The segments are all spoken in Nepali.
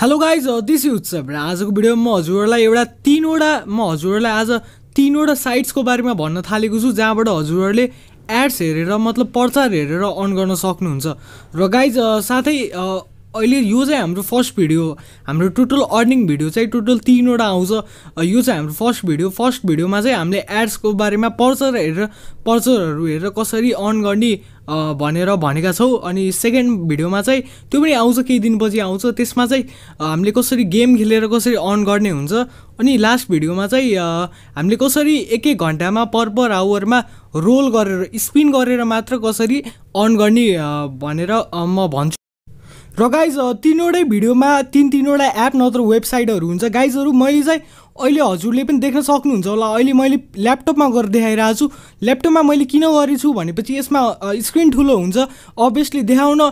हेलो गाइज दिस युत्सव र आजको भिडियोमा म हजुरहरूलाई एउटा तिनवटा म हजुरहरूलाई आज तिनवटा साइट्सको बारेमा भन्न थालेको छु जहाँबाट हजुरहरूले एड्स हेरेर मतलब प्रचार हेरेर अन गर्न सक्नुहुन्छ र गाइज uh, साथै uh, अहिले यो चाहिँ हाम्रो फर्स्ट भिडियो हाम्रो टोटल अर्निङ भिडियो चाहिँ टोटल तिनवटा आउँछ यो चाहिँ हाम्रो फर्स्ट भिडियो फर्स्ट भिडियोमा चाहिँ हामीले एड्सको बारेमा पर्चर हेरेर पर्चरहरू हेरेर कसरी अर्न गर्ने भनेर भनेका छौँ अनि सेकेन्ड भिडियोमा चाहिँ त्यो पनि आउँछ केही दिनपछि आउँछ त्यसमा चाहिँ हामीले कसरी गेम खेलेर कसरी अर्न गर्ने हुन्छ अनि लास्ट भिडियोमा चाहिँ हामीले कसरी एक एक घन्टामा पर पर आवरमा रोल गरेर स्पिन गरेर मात्र कसरी अर्न गर्ने भनेर म भन्छु र गाइज तिनवटै भिडियोमा तिन तिनवटा एप नत्र वेबसाइटहरू हुन्छ गाइजहरू मैले चाहिँ अहिले हजुरले पनि देख्न सक्नुहुन्छ होला अहिले मैले ल्यापटपमा गरेर देखाइरहेको छु ल्यापटपमा मैले किन गरेछु भनेपछि यसमा स्क्रिन ठुलो हुन्छ अभियसली देखाउन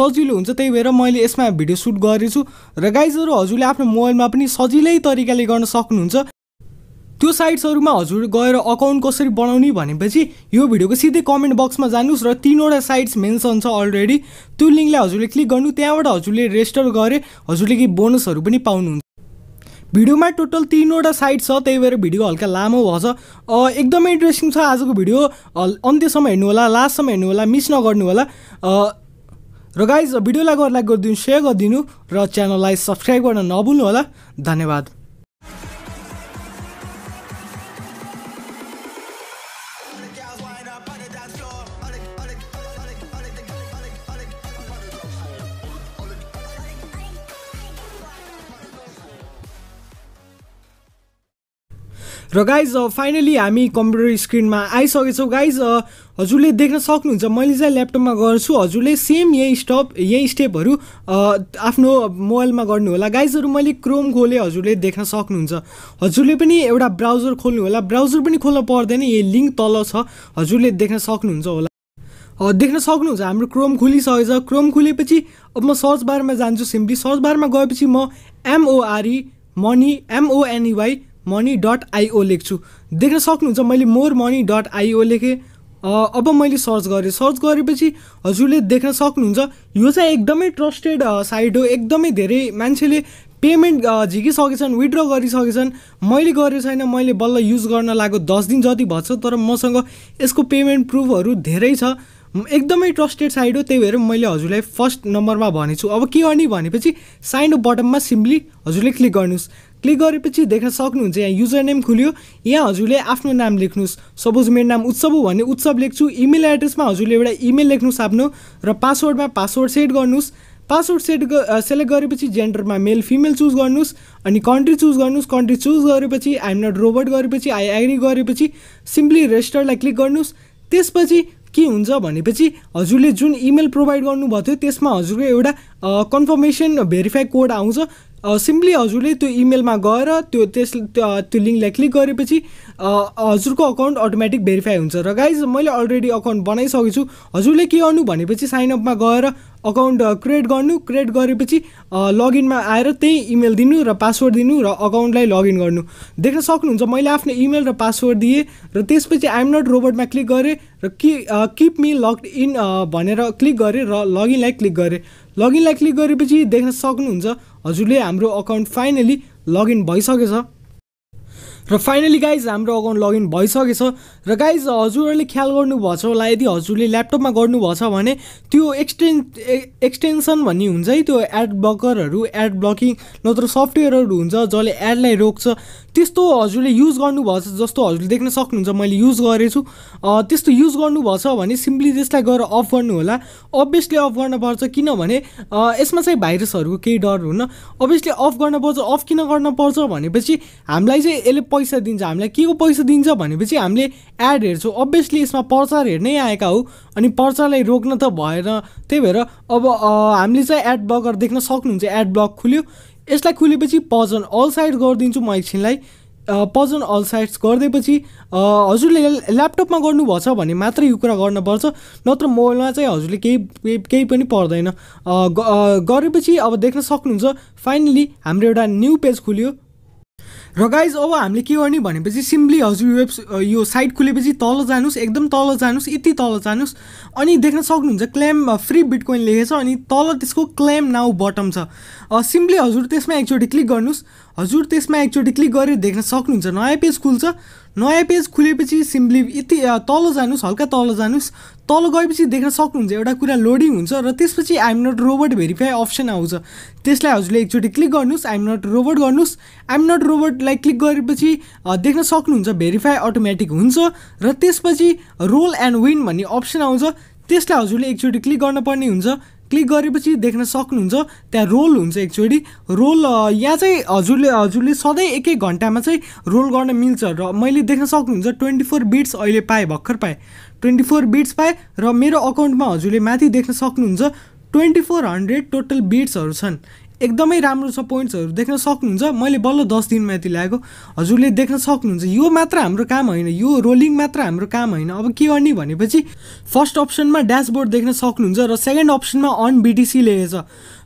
सजिलो हुन्छ त्यही भएर मैले यसमा भिडियो सुट गरेछु र गाइजहरू हजुरले आफ्नो मोबाइलमा पनि सजिलै तरिकाले गर्न सक्नुहुन्छ त्यो साइट्सहरूमा हजुर गएर अकाउन्ट कसरी बनाउने भनेपछि यो भिडियोको सिधै कमेन्ट बक्समा जानुहोस् र तिनवटा साइट्स मेन्सन छ अलरेडी त्यो लिङ्कलाई हजुरले क्लिक गर्नु त्यहाँबाट हजुरले रेजिस्टर गरे हजुरले केही बोनसहरू पनि पाउनुहुन्छ भिडियोमा टोटल तिनवटा साइट छ त्यही भएर भिडियो हल्का लामो भएछ एकदमै इन्ट्रेस्टिङ छ आजको भिडियो अन्त्यसम्म हेर्नु होला लास्टसम्म हेर्नु होला मिस नगर्नु होला र गाइज भिडियोलाई लाइक गरिदिनु सेयर गरिदिनु र च्यानललाई सब्सक्राइब गर्न नभुल्नु होला धन्यवाद र गाइज फाइनली हामी कम्प्युटर स्क्रिनमा आइसकेछौँ गाइज हजुरले देख्न सक्नुहुन्छ मैले चाहिँ ल्यापटपमा गर्छु हजुरले सेम यही स्टप यही स्टेपहरू आफ्नो मोबाइलमा गर्नु होला गाइजहरू मैले क्रोम खोलेँ हजुरले देख्न सक्नुहुन्छ हजुरले पनि एउटा ब्राउजर खोल्नु होला ब्राउजर पनि खोल्न पर्दैन यही लिङ्क तल छ हजुरले देख्न सक्नुहुन्छ होला देख्न सक्नुहुन्छ हाम्रो क्रोम खुलिसकेछ क्रोम खुलेपछि अब म सर्च बारमा जान्छु सिम्पली सर्च बारमा गएपछि म M O R E money M O N E Y money dot IO लेख्छु देख्न सक्नुहुन्छ मैले मोर मनी डट आइओ लेखेँ अब मैले सर्च गरेँ सर्च गरेपछि हजुरले देख्न सक्नुहुन्छ यो चाहिँ एकदमै ट्रस्टेड साइट हो एकदमै धेरै मान्छेले पेमेन्ट झिकिसकेछन् विड्र गरिसकेछन् मैले गरेको छैन मैले बल्ल युज गर्न लागेको दस दिन जति भएछ तर मसँग यसको पेमेन्ट प्रुफहरू धेरै छ एकदमै ट्रस्टेड साइट हो त्यही भएर मैले हजुरलाई फर्स्ट नम्बरमा भनेछु अब के गर्ने भनेपछि साइन अप बटममा सिम्पली हजुरले क्लिक गर्नुहोस् क्लिक गरेपछि देख्न सक्नुहुन्छ यहाँ युजर नेम खुल्यो यहाँ हजुरले आफ्नो नाम लेख्नुहोस् सपोज मेरो नाम उत्सव हो भने उत्सव लेख्छु इमेल एड्रेसमा हजुरले एउटा इमेल लेख्नुहोस् आफ्नो र पासवर्डमा पासवर्ड सेट गर्नुहोस् पासवर्ड सेट सेलेक्ट गरेपछि जेन्डरमा मेल फिमेल चुज गर्नुहोस् अनि कन्ट्री चुज गर्नुहोस् कन्ट्री चुज गरेपछि आइएम नट रोबोट गरेपछि आई एग्री गरेपछि सिम्पली रेजिस्टरलाई क्लिक गर्नुहोस् त्यसपछि के हुन्छ भनेपछि हजुरले जुन इमेल प्रोभाइड गर्नुभएको थियो त्यसमा हजुरको एउटा कन्फर्मेसन भेरिफाई कोड आउँछ सिम्पली हजुरले त्यो इमेलमा गएर त्यो त्यस त्यो लिङ्कलाई क्लिक गरेपछि हजुरको अकाउन्ट अटोमेटिक भेरिफाई हुन्छ र गाइज मैले अलरेडी अकाउन्ट बनाइसकेको छु हजुरले के गर्नु भनेपछि साइनअपमा गएर अकाउन्ट क्रिएट गर्नु क्रिएट गरेपछि लगइनमा आएर त्यही इमेल दिनु र पासवर्ड दिनु र अकाउन्टलाई लगइन गर्नु देख्न सक्नुहुन्छ मैले आफ्नो इमेल र पासवर्ड दिएँ र त्यसपछि आइएम नट रोबोटमा क्लिक गरेँ र कि किप मी लग्ड इन भनेर क्लिक गरेँ र लगइनलाई क्लिक गरेँ लगइनलाई क्लिक गरेपछि देख्न सक्नुहुन्छ हजुरले हाम्रो अकाउन्ट फाइनली लगइन भइसकेछ र फाइनली गाइज हाम्रो अकाउन्ट लगइन भइसकेछ र गाइज हजुरहरूले ख्याल गर्नुभएको छ होला यदि हजुरले ल्यापटपमा गर्नुभएको भने त्यो एक्सटेन् एक्सटेन्सन भन्ने हुन्छ है त्यो एड ब्लकरहरू एड ब्लकिङ नत्र सफ्टवेयरहरू हुन्छ जसले एडलाई रोक्छ त्यस्तो हजुरले युज गर्नुभएको जस्तो हजुरले देख्न सक्नुहुन्छ मैले युज गरेछु त्यस्तो युज गर्नुभएको भने सिम्पली त्यसलाई गएर अफ गर्नु होला अभियसली अफ गर्नुपर्छ किनभने यसमा चाहिँ भाइरसहरूको केही डर हुन्न अभियसली अफ गर्नुपर्छ अफ किन गर्नुपर्छ भनेपछि हामीलाई चाहिँ यसले पैसा दिन्छ हामीलाई के को पैसा दिन्छ भनेपछि हामीले एड हेर्छौँ अभियसली यसमा प्रचार हेर्नै आएका हो अनि प्रचारलाई रोक्न त भएन त्यही भएर अब हामीले चाहिँ एड ब्लगर देख्न सक्नुहुन्छ एड ब्लग खुल्यो यसलाई खुलेपछि पजन अल साइड गरिदिन्छु म एकछिनलाई पजन अल साइड्स गरिदिएपछि हजुरले ल्यापटपमा गर्नुभएछ भने मात्रै यो कुरा गर्नुपर्छ नत्र मोबाइलमा चाहिँ हजुरले केही केही पनि पर्दैन गरेपछि अब देख्न सक्नुहुन्छ फाइनली हाम्रो एउटा न्यु पेज खुल्यो र गाइज अब हामीले के गर्ने भनेपछि सिम्पली हजुर वेब यो साइट खुलेपछि तल जानुहोस् एकदम तल जानुहोस् यति तल जानुहोस् अनि देख्न सक्नुहुन्छ क्ल्याम फ्री बिटकोइन लेखेको छ अनि तल त्यसको क्ल्याम नाउ बटम छ सिम्पली हजुर त्यसमा एकचोटि क्लिक गर्नुहोस् हजुर त्यसमा एकचोटि क्लिक गरेर देख्न सक्नुहुन्छ नयाँ पेज खुल्छ नयाँ पेज खुलेपछि सिम्पली यति तल जानुहोस् हल्का तल जानुहोस् तल गएपछि देख्न सक्नुहुन्छ एउटा कुरा लोडिङ हुन्छ र त्यसपछि I'm not robot verify option आउँछ त्यसलाई हजुरले एकचोटि क्लिक गर्नुहोस् आइएम नट रोबोट गर्नुहोस् आइएम नट रोबोटलाई क्लिक गरेपछि देख्न सक्नुहुन्छ भेरिफाई अटोमेटिक हुन्छ र त्यसपछि रोल एन्ड विन भन्ने अप्सन आउँछ त्यसलाई हजुरले एकचोटि क्लिक गर्नुपर्ने हुन्छ क्लिक गरेपछि देख्न सक्नुहुन्छ त्यहाँ रोल हुन्छ एकचोटि रोल यहाँ चाहिँ हजुरले हजुरले सधैँ एक एक घन्टामा चाहिँ रोल गर्न मिल्छ र मैले देख्न सक्नुहुन्छ ट्वेन्टी फोर बिट्स अहिले पाएँ भर्खर पाएँ ट्वेन्टी फोर बिट्स पाएँ र मेरो अकाउन्टमा हजुरले माथि देख्न सक्नुहुन्छ ट्वेन्टी फोर हन्ड्रेड टोटल बिट्सहरू छन् एकदमै राम्रो छ पोइन्ट्सहरू देख्न सक्नुहुन्छ मैले बल्ल दस दिनमा यति ल्याएको हजुरले देख्न सक्नुहुन्छ यो मात्र हाम्रो काम होइन यो रोलिङ मात्र हाम्रो काम होइन अब के गर्ने भनेपछि फर्स्ट अप्सनमा ड्यासबोर्ड देख्न सक्नुहुन्छ र सेकेन्ड अप्सनमा अन बिटिसी लेखेछ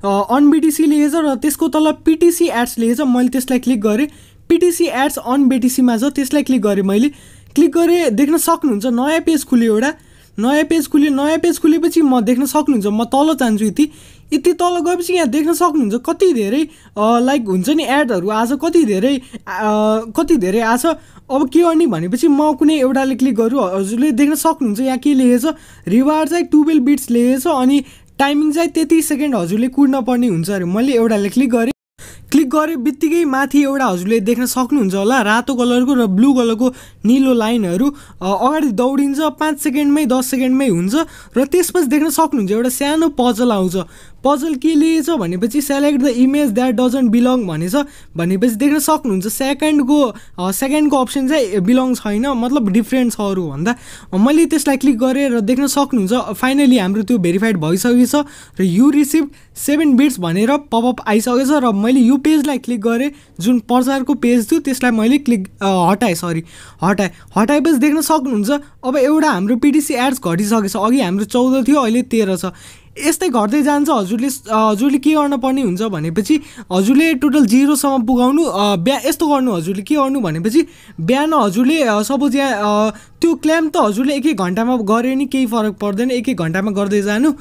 अन बिटिसी लेखेछ र त्यसको तल पिटिसी एड्स लेखेछ मैले त्यसलाई क्लिक गरेँ पिटिसी एड्स अन बिटिसीमा छ त्यसलाई क्लिक गरेँ मैले क्लिक गरेँ देख्न सक्नुहुन्छ नयाँ पेज खुल्यो एउटा नयाँ पेज खुल्यो नयाँ पेज खुलेपछि म देख्न सक्नुहुन्छ म तल जान्छु यति यति तल गएपछि यहाँ देख्न सक्नुहुन्छ कति धेरै लाइक हुन्छ नि एडहरू आज कति धेरै कति धेरै आछ अब के गर्ने भनेपछि म कुनै एउटाले क्लिक गरौँ हजुरले देख्न सक्नुहुन्छ यहाँ के लेखेको छ रिवार्ड चाहिँ टुवेल्भ बिट्स लेखेको छ अनि टाइमिङ चाहिँ त्यति सेकेन्ड हजुरले कुर्न पर्ने हुन्छ अरे मैले एउटाले क्लिक गरेँ क्लिक गरे बित्तिकै माथि एउटा हजुरले देख्न सक्नुहुन्छ होला रातो कलरको र ब्लू कलरको निलो लाइनहरू अगाडि दौडिन्छ पाँच सेकेन्डमै दस सेकेन्डमै हुन्छ र त्यसपछि देख्न सक्नुहुन्छ एउटा सानो पजल आउँछ पजल के लिएछ भनेपछि select the image that doesn't belong भनेछ भनेपछि देख्न सक्नुहुन्छ सेकेन्डको सेकेन्डको अप्सन चाहिँ बिलङ छैन मतलब डिफ्रेन्ट छ अरू भन्दा मैले त्यसलाई क्लिक गरेँ र देख्न सक्नुहुन्छ फाइनली हाम्रो त्यो भेरिफाइड भइसकेको छ र यु रिसिभ सेभेन बिट्स भनेर पपअप आइसकेछ र मैले यो पेजलाई क्लिक गरेँ जुन प्रचारको पेज थियो त्यसलाई मैले क्लिक हटाएँ सरी हटाएँ हटाएपछि देख्न सक्नुहुन्छ अब एउटा हाम्रो पिटिसी एड्स घटिसकेछ अघि हाम्रो चौध थियो अहिले तेह्र छ यस्तै घट्दै जान्छ हजुरले हजुरले के गर्नुपर्ने हुन्छ भनेपछि हजुरले टोटल जिरोसम्म पुगाउनु बिहा यस्तो गर्नु हजुरले के गर्नु भनेपछि बिहान हजुरले सपोज यहाँ त्यो क्ल्याम त हजुरले एक एक घन्टामा गऱ्यो नि केही फरक पर्दैन एक एक घन्टामा गर्दै जानु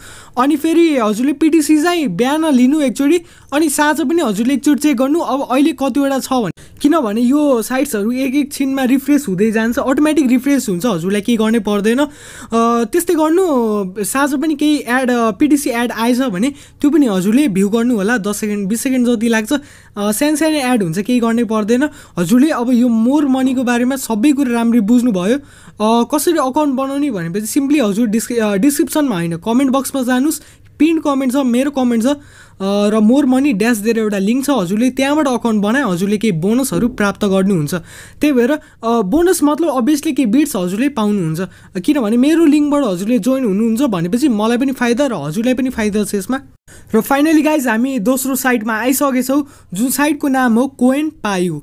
अनि फेरि हजुरले पिटिसी चाहिँ बिहान लिनु एकचोटि अनि साँझ पनि हजुरले एकचोटि चेक गर्नु अब अहिले कतिवटा छ भने किनभने यो साइट्सहरू एक एकछिनमा रिफ्रेस हुँदै जान्छ अटोमेटिक रिफ्रेस हुन्छ हजुरलाई केही गर्नै पर्दैन त्यस्तै गर्नु साँझ पनि केही एड पिटिसी एड आएछ भने त्यो पनि हजुरले भ्यू गर्नु होला दस सेकेन्ड बिस सेकेन्ड जति लाग्छ सानो सानो एड हुन्छ केही गर्नै पर्दैन हजुरले अब यो मोर मनीको बारेमा सबै कुरा राम्ररी बुझ्नुभयो कसरी अकाउन्ट बनाउने भनेपछि सिम्पली हजुर डिस्क्रि डिस्क्रिप्सनमा होइन कमेन्ट बक्समा जानुहोस् पिन कमेन्ट छ मेरो कमेन्ट छ र मोर मनी ड्यास दिएर एउटा लिङ्क छ हजुरले त्यहाँबाट अकाउन्ट बनाए हजुरले केही बोनसहरू प्राप्त गर्नुहुन्छ त्यही भएर बोनस मतलब अभियसली केही बिट्स हजुरले पाउनुहुन्छ किनभने मेरो लिङ्कबाट हजुरले जोइन हुनुहुन्छ भनेपछि मलाई पनि फाइदा र हजुरलाई पनि फाइदा छ यसमा र फाइनली गाइज हामी दोस्रो साइटमा आइसकेछौँ जुन साइटको नाम हो कोइन पायु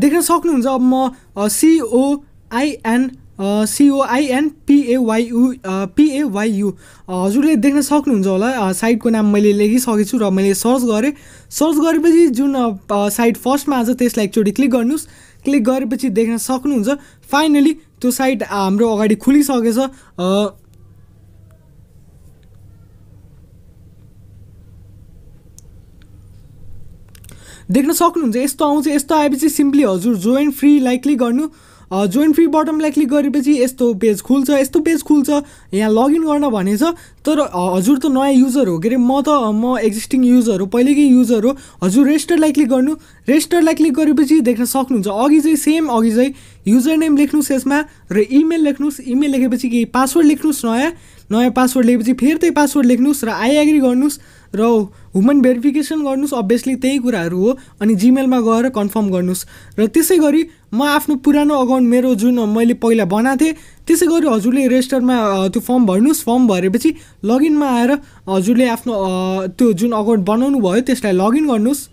देख्न सक्नुहुन्छ अब म सिओआइएन सिओआइएन पिएवाइयु पिएवाइयु हजुरले देख्न सक्नुहुन्छ होला साइटको नाम मैले लेखिसकेको छु र मैले सर्च गरेँ सर्च गरेपछि जुन साइट फर्स्टमा आज त्यसलाई एकचोटि क्लिक गर्नुहोस् क्लिक गरेपछि देख्न सक्नुहुन्छ फाइनली त्यो साइट हाम्रो अगाडि खुलिसकेछ देख्न सक्नुहुन्छ यस्तो आउँछ यस्तो आएपछि सिम्पली हजुर जोइन फ्रीलाई क्लिक गर्नु जोइन फ्री बटमलाई क्लिक गरेपछि यस्तो पेज खुल्छ यस्तो पेज खुल्छ यहाँ लगइन गर्न भनेछ तर हजुर त नयाँ युजर हो के अरे म त म एक्जिस्टिङ युजर हो पहिल्यैकै युजर हो हजुर रेजिस्टरलाई क्लिक गर्नु रेजिस्टरलाई क्लिक गरेपछि देख्न सक्नुहुन्छ अघि चाहिँ सेम अघि चाहिँ युजर नेम लेख्नुहोस् यसमा र इमेल लेख्नुहोस् इमेल लेखेपछि केही पासवर्ड लेख्नुहोस् नयाँ नयाँ पासवर्ड लेखेपछि फेरि त्यही पासवर्ड लेख्नुहोस् र आई गर्नुहोस् र हुमन भेरिफिकेसन गर्नुहोस् अभियसली त्यही कुराहरू हो अनि जिमेलमा गएर कन्फर्म गर्नुहोस् र त्यसै गरी म आफ्नो पुरानो अकाउन्ट मेरो जुन मैले पहिला बनाएको थिएँ त्यसै गरी हजुरले रेजिस्टरमा त्यो फर्म भर्नुहोस् फर्म भरेपछि लगइनमा आएर हजुरले आफ्नो त्यो जुन अकाउन्ट बनाउनु भयो त्यसलाई लगइन गर्नुहोस्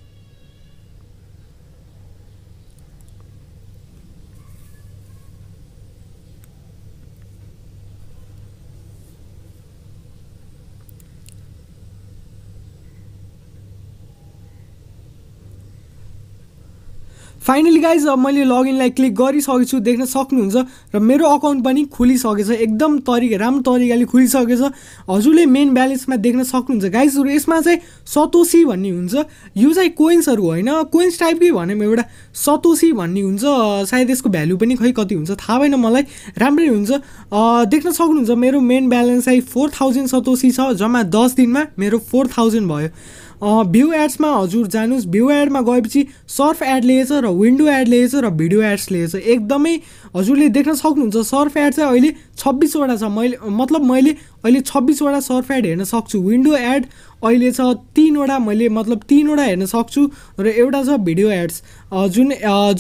फाइनली गाइज मैले लगइनलाई क्लिक गरिसकेको छु देख्न सक्नुहुन्छ र मेरो अकाउन्ट पनि खोलिसकेछ एकदम तरिका राम्रो तरिकाले खोलिसकेछ हजुरले मेन ब्यालेन्समा देख्न सक्नुहुन्छ गाइजहरू यसमा चाहिँ सतोसी भन्ने हुन्छ यो चाहिँ कोइन्सहरू होइन कोइन्स टाइपकै भनौँ एउटा सतोसी भन्ने हुन्छ सायद यसको भ्यालु पनि खै कति हुन्छ थाहा भएन मलाई राम्रै हुन्छ देख्न सक्नुहुन्छ मेरो मेन ब्यालेन्स चाहिँ फोर थाउजन्ड सतोसी छ जम्मा दस दिनमा मेरो फोर थाउजन्ड भयो भ्यू एड्समा हजुर जानुहोस् भ्यू एडमा गएपछि सर्फ एड लिएछ र विन्डो एड लिएछ र भिडियो एड्स लिएछ एकदमै हजुरले देख्न सक्नुहुन्छ सर्फ एड चाहिँ अहिले छब्बिसवटा छ मैले मतलब मैले अहिले छब्बिसवटा सर्फ एड हेर्न सक्छु विन्डो एड अहिले छ तिनवटा मैले मतलब तिनवटा हेर्न सक्छु र एउटा छ भिडियो एड्स जुन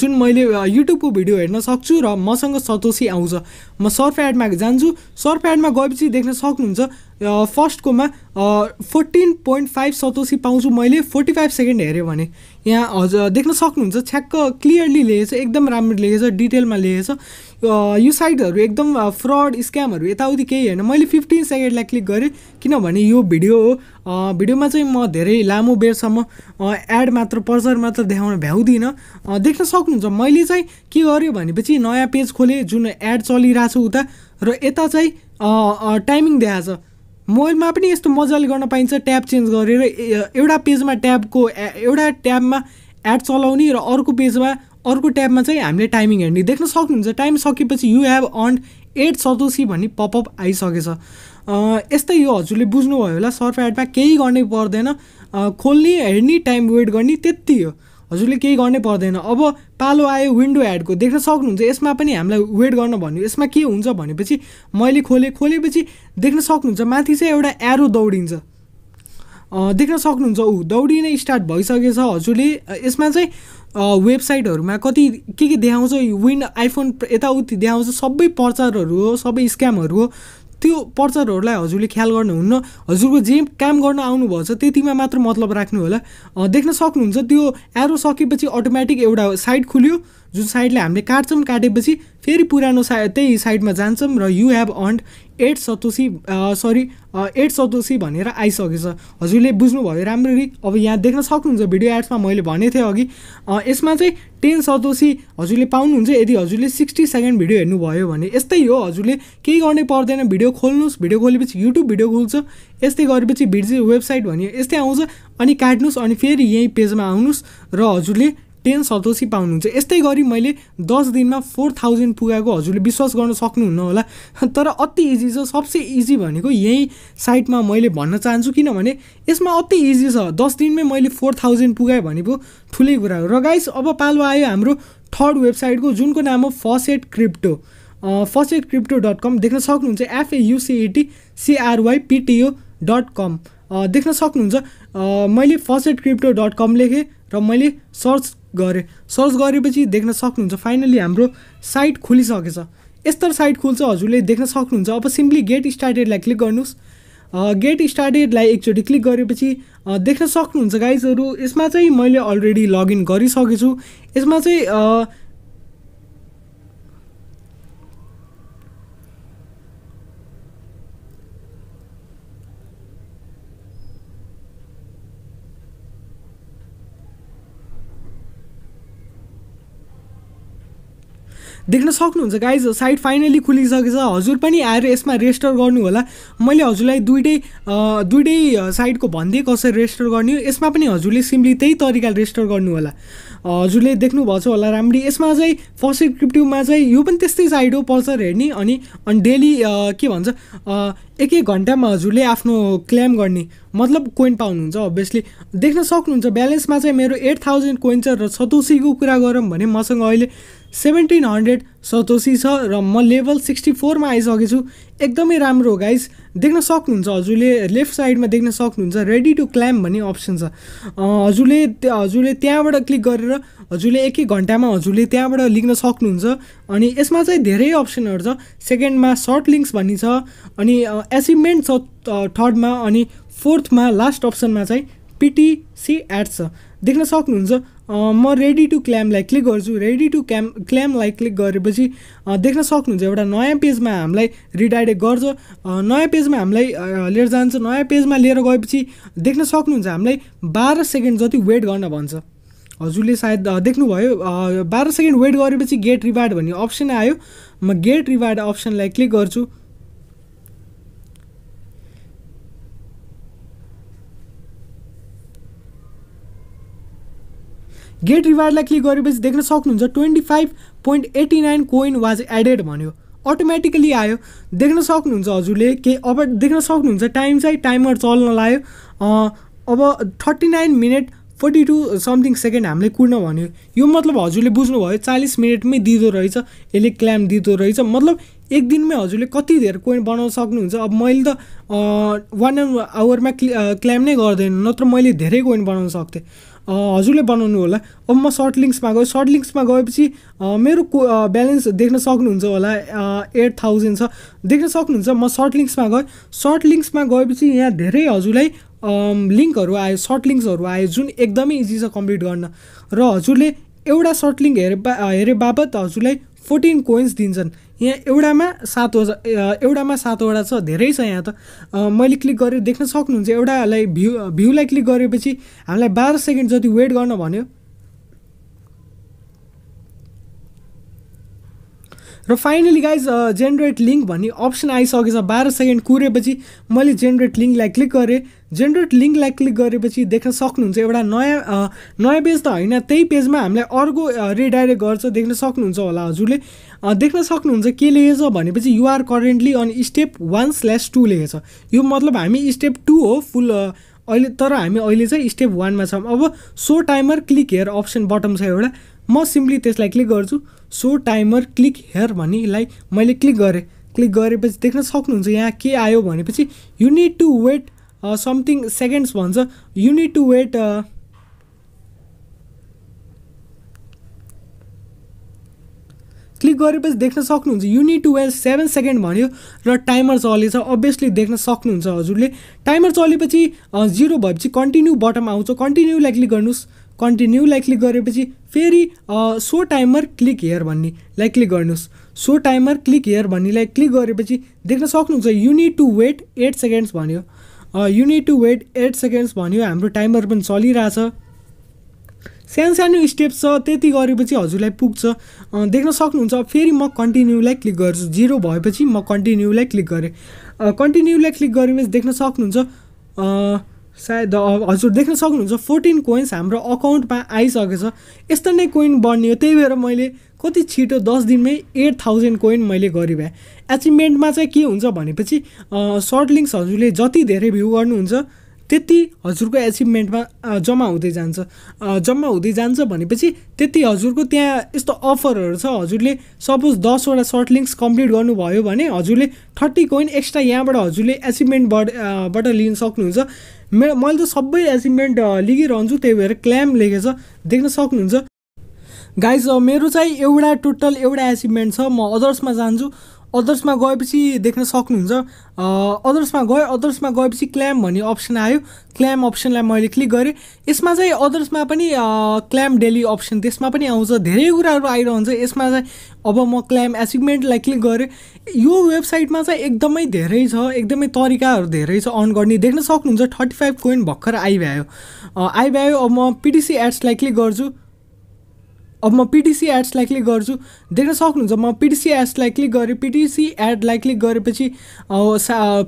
जुन मैले युट्युबको भिडियो हेर्न सक्छु र मसँग सतोसी आउँछ म सर्फ एडमा जान्छु सर्फ एडमा गएपछि देख्न सक्नुहुन्छ फर्स्टकोमा फोर्टिन पोइन्ट फाइभ सतोसी पाउँछु मैले फोर्टी फाइभ सेकेन्ड हेऱ्यो भने यहाँ हजुर देख्न सक्नुहुन्छ छ्याक्क क्लियरली लेखेको छ एकदम राम्रो लेखेको छ डिटेलमा लेखेको छ यो साइटहरू एकदम फ्रड स्क्यामहरू यताउति केही होइन मैले फिफ्टिन सेकेन्डलाई क्लिक गरेँ किनभने यो भिडियो हो भिडियोमा चाहिँ म धेरै लामो बेरसम्म एड मात्र पर्सर मात्र देखाउन भ्याउँदिनँ देख्न सक्नुहुन्छ मैले चाहिँ के गरेँ भनेपछि नयाँ पेज खोलेँ जुन एड चलिरहेको छ उता र यता चाहिँ टाइमिङ देखाएको छ मोबाइलमा पनि यस्तो मजाले गर्न पाइन्छ ट्याब चेन्ज गरेर एउटा पेजमा ट्याबको एउटा ट्याबमा एड चलाउने र अर्को पेजमा अर्को ट्याबमा चाहिँ हामीले टाइमिङ हेर्ने देख्न सक्नुहुन्छ टाइम सकेपछि you have earned eight satoshi भन्ने पपअप आइसकेछ यस्तै यो हजुरले बुझ्नुभयो होला सर्फ एडमा केही गर्नै पर्दैन खोल्ने हेर्ने टाइम वेट गर्ने त्यति हो हजुरले केही गर्नै पर्दैन अब पालो आयो विन्डो एडको देख्न सक्नुहुन्छ यसमा पनि हामीलाई वेट गर्न भन्यो यसमा के हुन्छ भनेपछि मैले खोलेँ खोलेपछि देख्न सक्नुहुन्छ माथि चाहिँ एउटा एरो दौडिन्छ देख्न सक्नुहुन्छ ऊ नै स्टार्ट भइसकेछ हजुरले यसमा चाहिँ वेबसाइटहरूमा कति के के देखाउँछ विन्ड आइफोन यताउति देखाउँछ सबै प्रचारहरू हो सबै स्क्यामहरू हो त्यो पर्चरहरूलाई हजुरले ख्याल गर्नुहुन्न हजुरको जे काम गर्न आउनुभएको छ त्यतिमा मात्र मतलब राख्नु होला देख्न सक्नुहुन्छ त्यो एरो सकेपछि अटोमेटिक एउटा साइड खुल्यो जुन साइडले हामीले काट्छौँ काटेपछि फेरि पुरानो सा त्यही साइडमा जान्छौँ र you have earned eight satoshi sorry eight satoshi भनेर आइसकेछ हजुरले बुझ्नुभयो राम्ररी अब यहाँ देख्न सक्नुहुन्छ भिडियो एड्समा मैले भनेको थिएँ अघि यसमा चाहिँ टेन सतोसी हजुरले पाउनुहुन्छ यदि हजुरले सिक्सटी सेकेन्ड भिडियो हेर्नुभयो भने यस्तै हो हजुरले केही गर्नै पर्दैन भिडियो खोल्नुहोस् भिडियो खोलेपछि युट्युब भिडियो खोल्छ यस्तै गरेपछि भिडियो वेबसाइट भन्यो यस्तै आउँछ अनि काट्नुहोस् अनि फेरि यहीँ पेजमा आउनुहोस् र हजुरले टेन सतोसी पाउनुहुन्छ यस्तै गरी मैले दस दिनमा फोर थाउजन्ड पुगाएको हजुरले विश्वास गर्न सक्नुहुन्न होला तर अति इजी छ सबसे इजी भनेको यही साइटमा मैले भन्न चाहन्छु किनभने यसमा अति इजी छ दस दिनमै मैले फोर थाउजन्ड पुगाएँ भने पो ठुलै कुरा हो र गाइस अब पालो आयो हाम्रो थर्ड वेबसाइटको जुनको नाम हो first aid crypto first aid crypto dot com देख्न सक्नुहुन्छ एफएयुसिएटी सिआरवाई पिटिओ डट कम देख्न सक्नुहुन्छ मैले first aid crypto dot com लेखेँ र मैले सर्च गरेँ सर्च गरेपछि देख्न सक्नुहुन्छ फाइनली हाम्रो साइट खोलिसकेछ यस्तो साइट खोल्छ हजुरले देख्न सक्नुहुन्छ अब सिम्पली गेट स्टार्टेडलाई क्लिक गर्नुहोस् गेट स्टार्टेडलाई एकचोटि क्लिक गरेपछि देख्न सक्नुहुन्छ गाइजहरू यसमा चाहिँ मैले अलरेडी लगइन गरिसकेछु यसमा चाहिँ देख्न सक्नुहुन्छ गाइज साइट फाइनली खुलिसकेछ हजुर पनि आएर यसमा रेजिस्टर गर्नु होला मैले हजुरलाई दुइटै दुइटै साइटको भन्दै कसरी रेजिस्टर गर्ने यसमा पनि हजुरले सिम्पली त्यही तरिकाले रेजिस्टर गर्नु होला हजुरले देख्नुभएको छ होला राम्ररी यसमा चाहिँ फर्स्ट क्रिप्टिभमा चाहिँ यो पनि त्यस्तै साइड हो पल्सर हेर्ने अनि अनि डेली के भन्छ एक एक घन्टामा हजुरले आफ्नो क्लेम गर्ने मतलब कोइन पाउनुहुन्छ अभियसली देख्न सक्नुहुन्छ ब्यालेन्समा चाहिँ मेरो एट थाउजन्ड कोइन छ र सतोसीको कुरा गरौँ भने मसँग अहिले सेभेन्टिन हन्ड्रेड सतोसी छ र म लेभल सिक्सटी फोरमा आइसकेको छु एकदमै राम्रो गाइस देख्न सक्नुहुन्छ हजुरले लेफ्ट साइडमा देख्न सक्नुहुन्छ रेडी टु क्लाइम भन्ने अप्सन छ हजुरले हजुरले त्यहाँबाट क्लिक गरेर हजुरले एक एक घन्टामा हजुरले त्यहाँबाट लिन सक्नुहुन्छ अनि यसमा चाहिँ धेरै अप्सनहरू छ सेकेन्डमा सर्ट लिङ्क्स भन्ने छ अनि एचिभमेन्ट छ थर्डमा अनि फोर्थमा लास्ट अप्सनमा चाहिँ पिटिसी एड्स छ देख्न सक्नुहुन्छ म रेडी टु क्ल्यामलाई क्लिक गर्छु रेडी टु क्याम्प क्ल्यामलाई क्लिक गरेपछि देख्न सक्नुहुन्छ एउटा नयाँ पेजमा हामीलाई रिडाइरेक्ट गर्छ नयाँ पेजमा हामीलाई लिएर जान्छ नयाँ पेजमा लिएर गएपछि देख्न सक्नुहुन्छ हामीलाई बाह्र सेकेन्ड जति वेट गर्न भन्छ हजुरले सायद देख्नुभयो बाह्र सेकेन्ड वेट गरेपछि गेट रिवार्ड भन्ने अप्सन आयो म गेट रिवार्ड अप्सनलाई क्लिक गर्छु गेट रिवार्डलाई क्लिक गरेपछि देख्न सक्नुहुन्छ twenty five point eighty nine coin was added भन्यो अटोमेटिकली आयो देख्न सक्नुहुन्छ हजुरले के अब देख्न सक्नुहुन्छ टाइम चाहिँ टाइमर चल्न लाग्यो अब thirty nine minute forty two something second हामीले कुर्न भन्यो यो मतलब हजुरले बुझ्नुभयो चालिस मिनटमै दिँदो रहेछ यसले क्ल्याम दिँदो रहेछ मतलब एक दिनमै हजुरले कति धेरै कोइन बनाउन सक्नुहुन्छ अब मैले त वान एन्ड आवरमा क्ल्याम नै गर्दैन नत्र मैले धेरै कोइन बनाउन सक्थेँ हजुरले बनाउनु होला अब म सर्ट लिङ्क्समा गएँ सर्ट लिङ्क्समा गएपछि मेरो को ब्यालेन्स देख्न सक्नुहुन्छ होला एट थाउजन्ड छ देख्न सक्नुहुन्छ म सर्ट लिङ्क्समा गएँ सर्ट लिङ्क्समा गएपछि यहाँ धेरै हजुरलाई लिङ्कहरू आयो सर्ट लिङ्क्सहरू आयो जुन एकदमै इजी छ कम्प्लिट गर्न र हजुरले एउटा सर्ट लिङ्क हेरे बा हेरे बापत हजुरलाई फोर्टिन कोइन्स दिन्छन् यहाँ एउटामा सातवटा एउटामा सातवटा छ धेरै छ यहाँ त मैले क्लिक गरेर देख्न सक्नुहुन्छ एउटालाई भ्यू भ्यूलाई क्लिक गरेपछि हामीलाई बाह्र सेकेन्ड जति वेट गर्न भन्यो र फाइनली गाइज जेनरेट लिङ्क भन्ने अप्सन आइसकेछ बाह्र सेकेन्ड कुरेपछि मैले जेनरेट लिङ्कलाई क्लिक गरेँ जेनरेट लिङ्कलाई क्लिक गरेपछि देख्न सक्नुहुन्छ एउटा नयाँ uh, नयाँ पेज त होइन त्यही पेजमा हामीलाई अर्को रिडाइरेक्ट uh, गर्छ देख्न सक्नुहुन्छ होला हजुरले uh, देख्न सक्नुहुन्छ के लेखेछ भनेपछि you're currently on step one slash two लेखेछ यो मतलब हामी स्टेप टू हो फुल अहिले तर हामी अहिले चाहिँ स्टेप वानमा छौँ अब so timer click here option bottom छ एउटा म सिम्पली त्यसलाई क्लिक गर्छु सो टाइमर क्लिक हेयर यसलाई मैले क्लिक गरेँ क्लिक गरेपछि देख्न सक्नुहुन्छ यहाँ के आयो भनेपछि you need to wait something seconds भन्छ you need to wait click गरेपछि देख्न सक्नुहुन्छ you need to wait seven second भन्यो र टाइमर चलेछ अभियसली देख्न सक्नुहुन्छ हजुरले टाइमर चलेपछि जिरो uh, भएपछि कन्टिन्यू बटम आउँछ कन्टिन्यूलाई क्लिक गर्नुहोस् कन्टिन्यूलाई क्लिक गरेपछि फेरि सो टाइमर क्लिक हेयर भन्ने लाइक क्लिक गर्नुहोस् सो टाइमर क्लिक हेयर भन्नेलाई क्लिक गरेपछि देख्न सक्नुहुन्छ you need to wait eight seconds भन्यो unit to wait eight seconds भन्यो हाम्रो टाइमर पनि चलिरहेछ सानो सानो स्टेप छ त्यति गरेपछि हजुरलाई पुग्छ देख्न सक्नुहुन्छ फेरि म कन्टिन्यूलाई क्लिक गर्छु जिरो भएपछि म कन्टिन्यूलाई क्लिक गरेँ कन्टिन्यूलाई क्लिक गरेपछि देख्न सक्नुहुन्छ सायद हजुर देख्न सक्नुहुन्छ फोर्टिन कोइन्स हाम्रो अकाउन्टमा आइसकेको छ यस्तो नै कोइन बढ्ने हो त्यही भएर मैले कति छिटो दस दिनमै एट थाउजन्ड कोइन मैले गरेँ भए एचिभमेन्टमा चाहिँ के हुन्छ भनेपछि सर्ट लिङ्क्स हजुरले जति धेरै भ्यू गर्नुहुन्छ त्यति हजुरको एचिभमेन्टमा जम्मा हुँदै जान्छ जम्मा हुँदै जान्छ भनेपछि त्यति हजुरको त्यहाँ यस्तो अफरहरू छ हजुरले सपोज दसवटा सर्ट लिङ्क्स कम्प्लिट गर्नुभयो भने हजुरले थर्टी कोइन एक्स्ट्रा यहाँबाट हजुरले एचिभमेन्टबाट बाट लिन सक्नुहुन्छ मेरो मैले त सबै एचिभमेन्ट लेखिरहन्छु त्यही भएर क्ल्याम लेखेछ देख्न सक्नुहुन्छ गाइज मेरो चाहिँ एउटा टोटल एउटा एचिभमेन्ट छ म अदर्समा जान्छु अदर्समा गएपछि देख्न सक्नुहुन्छ अदर्समा गएँ अदर्समा गएपछि क्ल्याम भन्ने अप्सन आयो क्ल्याम अप्सनलाई मैले क्लिक गरेँ यसमा चाहिँ अदर्समा पनि क्ल्याम डेली अप्सन त्यसमा पनि आउँछ धेरै कुराहरू आइरहन्छ यसमा चाहिँ अब म क्ल्याम एचिभमेन्टलाई क्लिक गरेँ यो वेबसाइटमा चाहिँ एकदमै धेरै छ एकदमै तरिकाहरू धेरै छ अन गर्ने देख्न सक्नुहुन्छ थर्टी फाइभ कोइन भर्खर आइभ्यायो आइभ्यायो अब म पिटिसी एड्सलाई क्लिक गर्छु अब म पिटिसी एड्सलाई क्लिक गर्छु देख्न सक्नुहुन्छ म पिटिसी एड्सलाई क्लिक गरेँ पिटिसी एडलाई क्लिक गरेपछि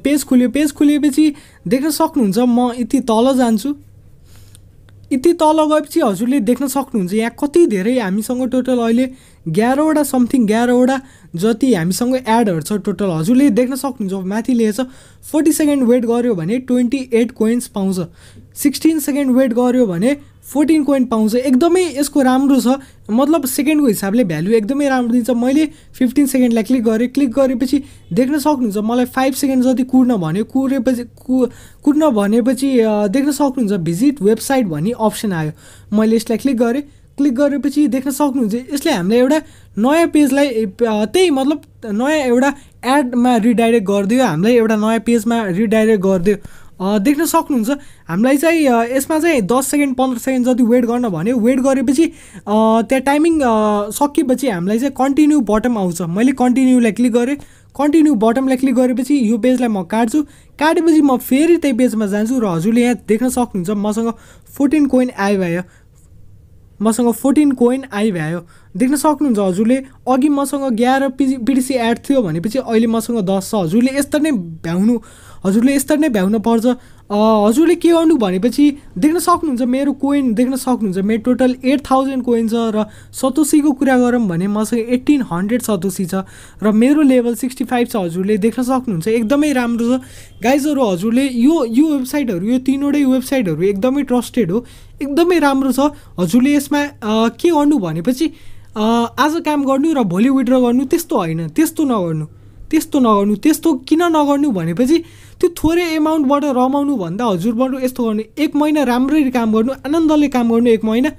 पेज खुल्यो पेज खुलेपछि देख्न सक्नुहुन्छ म यति तल जान्छु यति तल गएपछि हजुरले देख्न सक्नुहुन्छ यहाँ कति धेरै हामीसँग टोटल अहिले एघारवटा समथिङ एघारवटा जति हामीसँग एडहरू छ टोटल हजुरले देख्न सक्नुहुन्छ माथि लिएछ फोर्टी सेकेन्ड वेट गऱ्यो भने ट्वेन्टी एट कोइन्स पाउँछ सिक्सटिन सेकेन्ड वेट गऱ्यो भने फोर्टिन कोइन पाउँछ एकदमै यसको राम्रो छ मतलब सेकेन्डको हिसाबले भ्यालु एकदमै राम्रो दिन्छ मैले फिफ्टिन सेकेन्डलाई क्लिक गरेँ क्लिक गरेपछि देख्न सक्नुहुन्छ मलाई फाइभ सेकेन्ड जति कुर्न भन्यो कुरेपछि कु कुर्न भनेपछि देख्न सक्नुहुन्छ भिजिट वेबसाइट भन्ने अप्सन आयो मैले यसलाई क्लिक गरेँ क्लिक गरेपछि देख्न सक्नुहुन्छ यसले हामीलाई एउटा नयाँ पेजलाई त्यही मतलब नयाँ एउटा एडमा रिडाइरेक्ट गरिदियो हामीलाई एउटा नयाँ पेजमा रिडाइरेक्ट गरिदियो देख्न सक्नुहुन्छ हामीलाई चाहिँ यसमा चाहिँ दस सेकेन्ड पन्ध्र सेकेन्ड जति वेट गर्न भन्यो वेट गरेपछि त्यहाँ टाइमिङ सकिएपछि हामीलाई चाहिँ कन्टिन्यू बटम आउँछ मैले कन्टिन्यूलाई क्लिक गरेँ कन्टिन्यू बटमलाई क्लिक गरेपछि यो पेजलाई म काट्छु काटेपछि म फेरि त्यही पेजमा जान्छु र हजुरले यहाँ देख्न सक्नुहुन्छ मसँग फोर्टिन कोइन आइभ्यायो मसँग फोर्टिन कोइन आइभ्यायो देख्न सक्नुहुन्छ हजुरले अघि मसँग ग्यार पिजी पिडिसी एड थियो भनेपछि अहिले मसँग दस छ हजुरले यस्तो नै भ्याउनु हजुरले यस्तरी नै भ्याउनु पर्छ हजुरले के गर्नु भनेपछि देख्न सक्नुहुन्छ मेरो कोइन देख्न सक्नुहुन्छ मेरो टोटल एट थाउजन्ड कोइन छ र सतोसीको कुरा गरौँ भने मसँग एट्टिन हन्ड्रेड सतोसी छ र मेरो लेभल सिक्सटी फाइभ छ हजुरले देख्न सक्नुहुन्छ एकदमै राम्रो छ गाइजहरू हजुरले यो यो वेबसाइटहरू यो तिनवटै वेबसाइटहरू एकदमै ट्रस्टेड हो एकदमै राम्रो छ हजुरले यसमा के गर्नु भनेपछि आज काम गर्नु र भोलि विड्र गर्नु त्यस्तो होइन त्यस्तो नगर्नु त्यस्तो नगर्नु त्यस्तो किन नगर्नु भनेपछि त्यो थोरै एमाउन्टबाट रमाउनुभन्दा हजुर बरु यस्तो गर्नु एक महिना राम्ररी काम गर्नु आनन्दले काम गर्नु एक महिना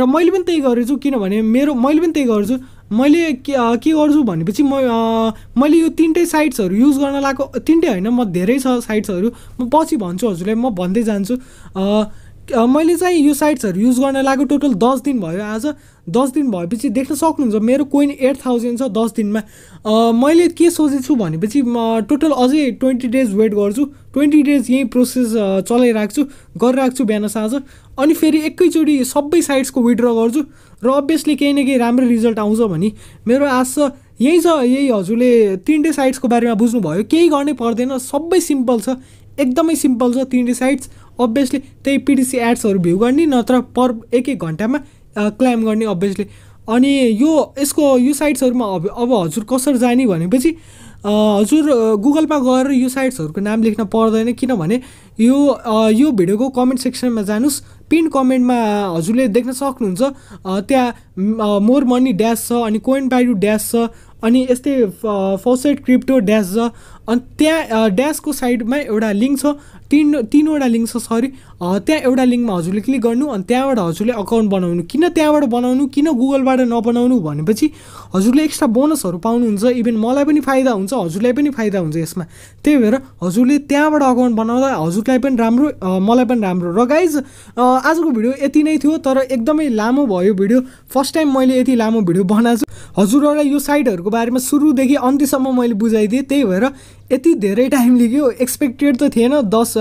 र मैले पनि त्यही गरेछु किनभने मेरो मैले पनि त्यही गर्छु मैले के गर्छु भनेपछि म मैले यो तिनटै साइट्सहरू युज गर्न लगाएको तिनटै होइन म धेरै छ साइट्सहरू म पछि भन्छु हजुरलाई म भन्दै जान्छु मैले चाहिँ यो साइट्सहरू युज गर्न लागेको टोटल दस दिन भयो आज दस दिन भएपछि देख्न सक्नुहुन्छ मेरो कोइन एट थाउजन्ड छ दस दिनमा मैले के सोचेछु भनेपछि म टोटल अझै ट्वेन्टी डेज वेट गर्छु ट्वेन्टी डेज यहीँ प्रोसेस चलाइरहेको छु गरिरहेको छु बिहान साँझ अनि फेरि एकैचोटि सबै साइट्सको विड्र गर्छु र अभियसली केही न केही राम्रो रिजल्ट आउँछ भने मेरो आश छ यही छ यही हजुरले तिनटै साइट्सको बारेमा बुझ्नुभयो केही गर्नै पर्दैन सबै सिम्पल छ एकदमै सिम्पल छ तिनटै साइट्स अभियसली त्यही पिडिसी एड्सहरू भ्यू गर्ने नत्र पर एक एक घन्टामा क्लाइम गर्ने अभियसली अनि यो यसको यो साइट्सहरूमा अब अब हजुर कसरी जाने भनेपछि हजुर गुगलमा गएर यो साइट्सहरूको नाम लेख्न पर्दैन किनभने यो यो भिडियोको कमेन्ट सेक्सनमा जानुहोस् पिन कमेन्टमा हजुरले देख्न सक्नुहुन्छ त्यहाँ मोर मनी ड्यास छ अनि कोइन बायु ड्यास छ अनि यस्तै फोसेट क्रिप्टो ड्यास छ अनि त्यहाँ ड्यासको साइडमा एउटा लिङ्क छ तिन तिनवटा लिङ्क छ सरी त्यहाँ एउटा लिङ्कमा हजुरले क्लिक गर्नु अनि त्यहाँबाट हजुरले अकाउन्ट बनाउनु किन त्यहाँबाट बनाउनु किन गुगलबाट नबनाउनु भनेपछि हजुरले एक्स्ट्रा बोनसहरू पाउनुहुन्छ इभेन मलाई पनि फाइदा हुन्छ हजुरलाई पनि फाइदा हुन्छ यसमा त्यही भएर हजुरले त्यहाँबाट अकाउन्ट बनाउँदा हजुरलाई पनि राम्रो मलाई पनि राम्रो र गाइज आजको भिडियो यति नै थियो तर एकदमै लामो भयो भिडियो फर्स्ट टाइम मैले यति लामो भिडियो बनाएको हजुरहरूलाई यो साइटहरूको बारेमा सुरुदेखि अन्त्यसम्म मैले बुझाइदिएँ त्यही भएर यति धेरै टाइम लिग्यो एक्सपेक्टेड त थिएन दस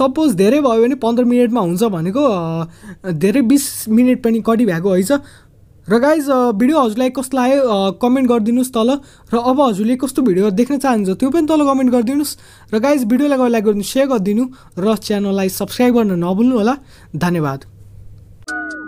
सपोज धेरै भयो भने पन्ध्र मिनटमा हुन्छ भनेको धेरै बिस मिनट पनि कति भएको होइन र गाइज भिडियो हजुरलाई कस्तो लाग्यो कमेन्ट गरिदिनुहोस् तल र अब हजुरले कस्तो भिडियो देख्न चाहनुहुन्छ त्यो पनि तल कमेन्ट गरिदिनुहोस् र गाइज भिडियोलाई लाइक गरिदिनु सेयर गरिदिनु र च्यानललाई सब्सक्राइब गर्न नभुल्नु होला धन्यवाद